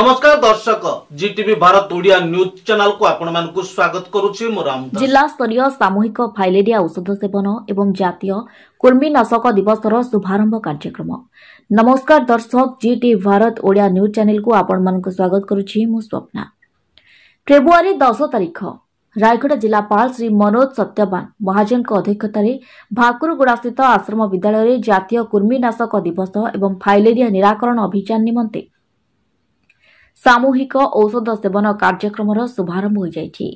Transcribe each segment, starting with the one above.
নমস্কার দর্শক Zee TV Bharat Odia news ଚ୍ୟାନେଲକୁ ଆପଣମାନଙ୍କୁ ସ୍ୱାଗତ କରୁଛି ମୁଁ ରାମ ଜିଲ୍ଲାସ୍ତରୀୟ ସାମୂହିକ ଫାଇଲେରିଆ ଔଷଧ ସେବନ ଏବଂ ଜାତୀୟ କୃମିନାଶକ ଦିବସର ଶୁଭାରମ୍ଭ କାର୍ଯ୍ୟକ୍ରମ ନମସ୍କାର ଦର୍ଶକ ଜିଟି ଭାରତ ଓଡ଼ିଆ ନ୍ୟୁଜ୍ ଚ୍ୟାନେଲକୁ ଆପଣମାନଙ୍କୁ ସ୍ୱାଗତ କରୁଛି ମୁଁ ସ୍ୱପ୍ନା ଫେବୃଆରୀ ଦଶ ତାରିଖ ରାୟଗଡ଼ା ଜିଲ୍ଲାପାଳ ଶ୍ରୀ ମନୋଜ ସତ୍ୟବାନ ମହାଜନଙ୍କ ଅଧ୍ୟକ୍ଷତାରେ ଭାକୁରଗୁଡ଼ାସ୍ଥିତ ଆଶ୍ରମ ବିଦ୍ୟାଳୟରେ ଜାତୀୟ କୃମିନାଶକ ଦିବସ ଏବଂ ଫାଇଲେରିଆ ନିରାକରଣ ଅଭିଯାନ ନିମନ୍ତେ ସାମୂହିକ ଔଷଧ ସେବନ କାର୍ଯ୍ୟକ୍ରମର ଶୁଭାରମ୍ଭ ହୋଇଯାଇଛି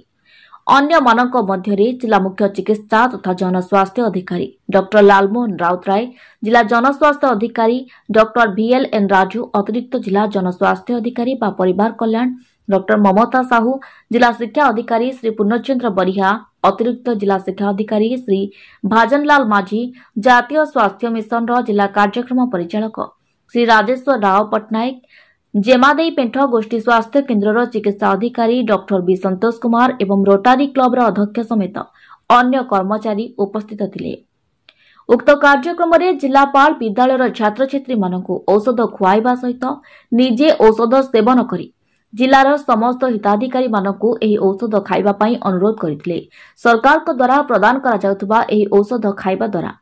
ଅନ୍ୟମାନଙ୍କ ମଧ୍ୟରେ ଜିଲ୍ଲା ମୁଖ୍ୟ ଚିକିତ୍ସା ତଥା ଜନସ୍ୱାସ୍ଥ୍ୟ ଅଧିକାରୀ ଡକ୍ଟର ଲାଲମୋହନ ରାଉତରାୟ ଜିଲ୍ଲା ଜନସ୍ୱାସ୍ଥ୍ୟ ଅଧିକାରୀ ଡକ୍ଟର ଭିଏଲ୍ ଏନ୍ ରାଜୁ ଅତିରିକ୍ତ ଜିଲ୍ଲା ଜନସ୍ୱାସ୍ଥ୍ୟ ଅଧିକାରୀ ବା ପରିବାର କଲ୍ୟାଣ ଡକ୍ଟର ମମତା ସାହୁ ଜିଲ୍ଲା ଶିକ୍ଷା ଅଧିକାରୀ ଶ୍ରୀ ପୂର୍ଣ୍ଣଚନ୍ଦ୍ର ବରିହା ଅତିରିକ୍ତ ଜିଲ୍ଲା ଶିକ୍ଷା ଅଧିକାରୀ ଶ୍ରୀ ଭାଜନଲାଲ ମାଝୀ ଜାତୀୟ ସ୍ୱାସ୍ଥ୍ୟ ମିଶନର ଜିଲ୍ଲା କାର୍ଯ୍ୟକ୍ରମ ପରିଚାଳକ ଶ୍ରୀ ରାଜେଶ୍ୱର ରାଓ ପଟ୍ଟନାୟକ ଜେମାଦେଇ ପେଣ୍ଠ ଗୋଷ୍ଠୀ ସ୍ୱାସ୍ଥ୍ୟ କେନ୍ଦ୍ରର ଚିକିତ୍ସା ଅଧିକାରୀ ଡକ୍ଟର ବି ସନ୍ତୋଷ କୁମାର ଏବଂ ରୋଟାରୀ କ୍ଲବର ଅଧ୍ୟକ୍ଷ ସମେତ ଅନ୍ୟ କର୍ମଚାରୀ ଉପସ୍ଥିତ ଥିଲେ ଉକ୍ତ କାର୍ଯ୍ୟକ୍ରମରେ ଜିଲ୍ଲାପାଳ ବିଦ୍ୟାଳୟର ଛାତ୍ରଛାତ୍ରୀମାନଙ୍କୁ ଔଷଧ ଖୁଆଇବା ସହିତ ନିଜେ ଔଷଧ ସେବନ କରି ଜିଲ୍ଲାର ସମସ୍ତ ହିତାଧିକାରୀମାନଙ୍କୁ ଏହି ଔଷଧ ଖାଇବା ପାଇଁ ଅନୁରୋଧ କରିଥିଲେ ସରକାରଙ୍କ ଦ୍ୱାରା ପ୍ରଦାନ କରାଯାଉଥିବା ଏହି ଔଷଧ ଖାଇବା ଦ୍ୱାରା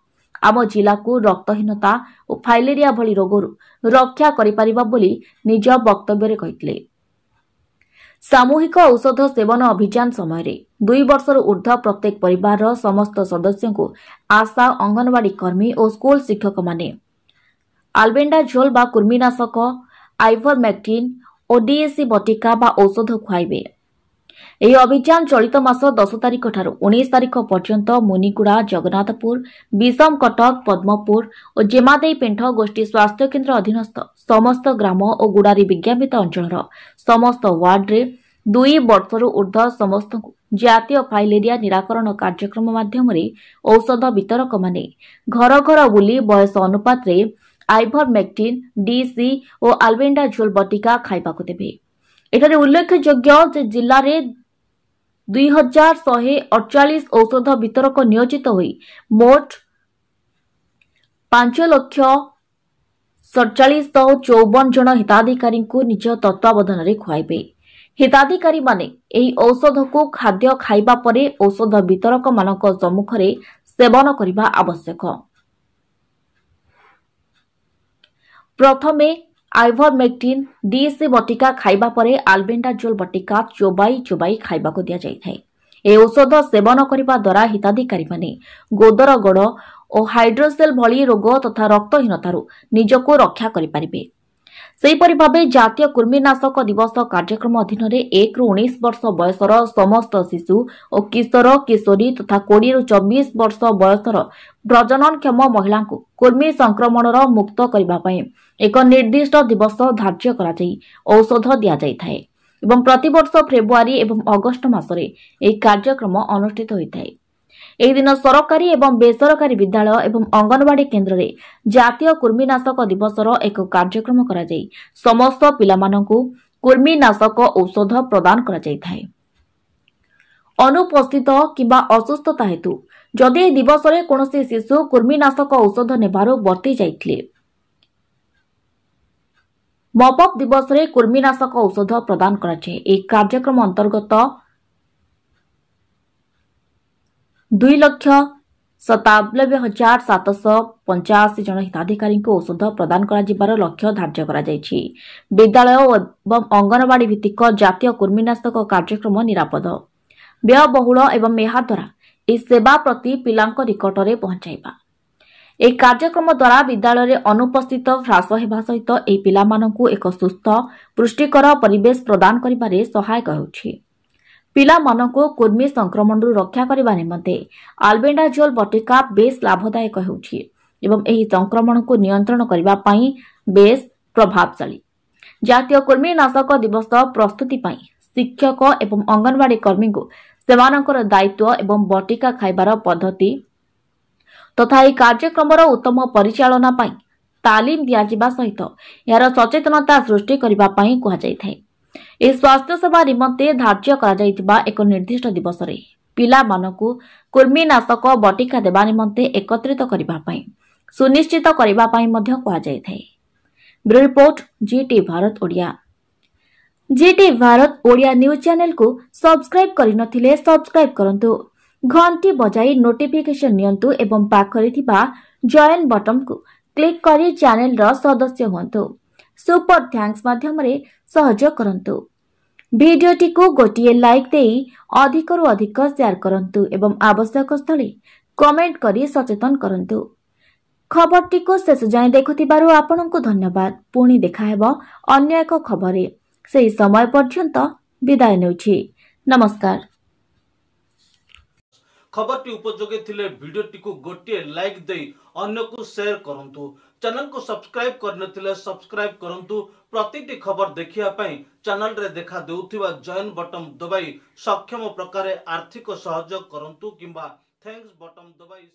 ଆମ ଜିଲ୍ଲାକୁ ରକ୍ତହୀନତା ଓ ଫାଇଲେରିଆ ଭଳି ରୋଗରୁ ରକ୍ଷା କରିପାରିବା ବୋଲି ନିଜ ବକ୍ତବ୍ୟରେ କହିଥିଲେ ସାମୁହିକ ଔଷଧ ସେବନ ଅଭିଯାନ ସମୟରେ ଦୁଇ ବର୍ଷରୁ ଉର୍ଦ୍ଧ୍ୱ ପ୍ରତ୍ୟେକ ପରିବାରର ସମସ୍ତ ସଦସ୍ୟଙ୍କୁ ଆଶା ଅଙ୍ଗନବାଡ଼ି କର୍ମୀ ଓ ସ୍କୁଲ ଶିକ୍ଷକମାନେ ଆଲବେଣ୍ଡା ଝୋଲ ବା କୃମିନାଶକ ଆଇଭର ମେକ୍ଟିନ୍ ଓ ଡିଏସି ବଟିକା ବା ଔଷଧ ଖୁଆଇବେ ଏହି ଅଭିଯାନ ଚଳିତ ମାସ ଦଶ ତାରିଖଠାରୁ ଉଣେଇଶ ତାରିଖ ପର୍ଯ୍ୟନ୍ତ ମୁନିଗୁଡ଼ା ଜଗନ୍ନାଥପୁର ବିଷମ କଟକ ପଦ୍ମପୁର ଓ ଜେମାଦେଇ ପେଣ୍ଠ ଗୋଷ୍ଠୀ ସ୍ୱାସ୍ଥ୍ୟକେନ୍ଦ୍ର ଅଧୀନସ୍ଥ ସମସ୍ତ ଗ୍ରାମ ଓ ଗୁଡ଼ାରୀ ବିଜ୍ଞାପିତ ଅଞ୍ଚଳର ସମସ୍ତ ୱାର୍ଡରେ ଦୁଇ ବର୍ଷରୁ ଉର୍ଦ୍ଧ୍ୱ ସମସ୍ତଙ୍କୁ ଜାତୀୟ ଫାଇଲେରିଆ ନିରାକରଣ କାର୍ଯ୍ୟକ୍ରମ ମାଧ୍ୟମରେ ଔଷଧ ବିତରକମାନେ ଘର ଘର ବୁଲି ବୟସ ଅନୁପାତରେ ଆଇଭର ମେକ୍ଟିନ୍ ଡିସି ଓ ଆଲବେଣ୍ଡାଝୋଲ ବଟିକା ଖାଇବାକୁ ଦେବେ ଏଠାରେ ଉଲ୍ଲେଖଯୋଗ୍ୟ ଯେ ଜିଲ୍ଲାରେ ଦୁଇ ହଜାର ଶହେ ଅଠଚାଳିଶ ଔଷଧ ବିତରକ ନିୟୋଜିତ ହୋଇ ମୋଟ ପାଞ୍ଚ ଲକ୍ଷ ସତଚାଳିଶ ଚଉବନ ଜଣ ହିତାଧିକାରୀଙ୍କୁ ନିଜ ତତ୍ତ୍ୱାବଧାନରେ ଖୁଆଇବେ ହିତାଧିକାରୀମାନେ ଏହି ଔଷଧକୁ ଖାଦ୍ୟ ଖାଇବା ପରେ ଔଷଧ ବିତରକମାନଙ୍କ ସମ୍ମୁଖରେ ସେବନ କରିବା ଆବଶ୍ୟକ ପ୍ରଥମେ আইভরমেকটিন ডিএসি বটিকা খাইবা পরে আলবেন্ডাজোল বটিকা চোবাই চোবাই খাইবা দিয়া যাই এই ঔষধ সেবন করা দ্বারা হিতাধিকারী মানে গোদর গড় ও হাইড্রোসেল ভলি রোগ তথা রক্তহীনতার নিজক রক্ষা করে পারিবে। सहीपरि भावे जातीय कुर्मिनाशक दिवस कार्यक्रम अधीन अधीनले एकैश वर्ष बयस समस्त शिशु किशोर किशोरी तथा कोड़ी कि चबिस वर्ष बयस प्रजनन क्षम महिला कर्मी संक्रमण र मुक्त एक निर्दिष्ट दिवस धार्जध दिए प्रती वर्ष फेब्रयरी ए अगस्त मासे कार्यक्रम अनुष्ठित हुने ଏହି ଦିନ ସରକାରୀ ଏବଂ ବେସରକାରୀ ବିଦ୍ୟାଳୟ ଏବଂ ଅଙ୍ଗନବାଡ଼ି କେନ୍ଦ୍ରରେ ଜାତୀୟ କୃମିନାଶକ ଦିବସର ଏକ କାର୍ଯ୍ୟକ୍ରମ କରାଯାଇ ସମସ୍ତ ପିଲାମାନଙ୍କୁ କୃମିନାଶକ ଔଷଧ ପ୍ରଦାନ କରାଯାଇଥାଏ ଅନୁପସ୍ଥିତ କିମ୍ବା ଅସୁସ୍ଥତା ହେତୁ ଯଦି ଏହି ଦିବସରେ କୌଣସି ଶିଶୁ କୃମିନାଶକ ଔଷଧ ନେବାରୁ ବର୍ତ୍ତି ଯାଇଥିଲେ ମପଅପ୍ ଦିବସରେ କୃମିନାଶକ ଔଷଧ ପ୍ରଦାନ କରାଯାଏ ଏହି କାର୍ଯ୍ୟକ୍ରମ ଅନ୍ତର୍ଗତ ଦୁଇ ଲକ୍ଷ ସତାନବେ ହଜାର ସାତଶହ ପଞ୍ଚାଅଶୀ ଜଣ ହିତାଧିକାରୀଙ୍କୁ ଔଷଧ ପ୍ରଦାନ କରାଯିବାର ଲକ୍ଷ୍ୟ ଧାର୍ଯ୍ୟ କରାଯାଇଛି ବିଦ୍ୟାଳୟ ଏବଂ ଅଙ୍ଗନବାଡ଼ି ଭିତ୍ତିକ ଜାତୀୟ କୃମିନାଶକ କାର୍ଯ୍ୟକ୍ରମ ନିରାପଦ ବ୍ୟୟବହୁଳ ଏବଂ ଏହାଦ୍ୱାରା ଏହି ସେବା ପ୍ରତି ପିଲାଙ୍କ ନିକଟରେ ପହଞ୍ଚାଇବା ଏହି କାର୍ଯ୍ୟକ୍ରମ ଦ୍ୱାରା ବିଦ୍ୟାଳୟରେ ଅନୁପସ୍ଥିତ ହ୍ରାସ ହେବା ସହିତ ଏହି ପିଲାମାନଙ୍କୁ ଏକ ସୁସ୍ଥ ପୁଷ୍ଟିକର ପରିବେଶ ପ୍ରଦାନ କରିବାରେ ସହାୟକ ହେଉଛି ପିଲାମାନଙ୍କୁ କୁର୍ମି ସଂକ୍ରମଣରୁ ରକ୍ଷା କରିବା ନିମନ୍ତେ ଆଲବେଣ୍ଡାଜୋଲ ବଟିକା ବେଶ୍ ଲାଭଦାୟକ ହେଉଛି ଏବଂ ଏହି ସଂକ୍ରମଣକୁ ନିୟନ୍ତ୍ରଣ କରିବା ପାଇଁ ବେଶ୍ ପ୍ରଭାବଶାଳୀ ଜାତୀୟ କୁର୍ମୀ ନାଶକ ଦିବସ ପ୍ରସ୍ତୁତି ପାଇଁ ଶିକ୍ଷକ ଏବଂ ଅଙ୍ଗନବାଡ଼ି କର୍ମୀଙ୍କୁ ସେମାନଙ୍କର ଦାୟିତ୍ୱ ଏବଂ ବଟିକା ଖାଇବାର ପଦ୍ଧତି ତଥା ଏହି କାର୍ଯ୍ୟକ୍ରମର ଉତ୍ତମ ପରିଚାଳନା ପାଇଁ ତାଲିମ ଦିଆଯିବା ସହିତ ଏହାର ସଚେତନତା ସୃଷ୍ଟି କରିବା ପାଇଁ କୁହାଯାଇଥାଏ ଏହି ସ୍ୱାସ୍ଥ୍ୟ ସେବା ନିମନ୍ତେ ଧାର୍ଯ୍ୟ କରାଯାଇଥିବା ଏକ ନିର୍ଦ୍ଦିଷ୍ଟ ଦିବସରେ ପିଲାମାନଙ୍କୁ କୃମିନାଶକ ବଟିକା ଦେବା ନିମନ୍ତେ ଏକତ୍ରିତ କରିବା ପାଇଁ ସୁନିଶ୍ଚିତ କରିବା ପାଇଁ ମଧ୍ୟ କୁହାଯାଇଥାଏ GT Bharat Odia GT Bharat Odia news ଚ୍ୟାନେଲକୁ ସବସ୍କ୍ରାଇବ୍ କରିନଥିଲେ ସବସ୍କ୍ରାଇବ୍ କରନ୍ତୁ ଘଣ୍ଟି ବଜାଇ ନୋଟିଫିକେସନ୍ ନିଅନ୍ତୁ ଏବଂ ପାଖରେ ଥିବା ଜଏନ୍ ବଟନ୍କୁ କ୍ଲିକ୍ କରି ଚ୍ୟାନେଲର ସଦସ୍ୟ ହୁଅନ୍ତୁ ସୁପର ଥ୍ୟାଙ୍କସ୍ ମାଧ୍ୟମରେ ସହଯୋଗ କରନ୍ତୁ ଭିଡ଼ିଓଟିକୁ ଗୋଟିଏ ଲାଇକ୍ ଦେଇ ଅଧିକରୁ ଅଧିକ ସେୟାର କରନ୍ତୁ ଏବଂ ଆବଶ୍ୟକ ସ୍ଥଳୀ କମେଣ୍ଟ କରି ସଚେତନ କରନ୍ତୁ ଖବରଟିକୁ ଶେଷ ଯାଏ ଦେଖୁଥିବାରୁ ଆପଣଙ୍କୁ ଧନ୍ୟବାଦ ପୁଣି ଦେଖାହେବ ଅନ୍ୟ ଏକ ଖବରରେ ସେହି ସମୟ ପର୍ଯ୍ୟନ୍ତ ବିଦାୟ ନେଉଛି ନମସ୍କାର खबर टी उपयोगी थे भिडटी को गोटे लाइक दे अगर को शेयर करूँ चैनल को सब्सक्राइब कर सब्सक्राइब करूँ प्रति खबर देखापी चैनल रे देखा देखा जयन बटन दबाई सक्षम प्रकार आर्थिक सहयोग करूँ कि थैंक्स बटन दबाई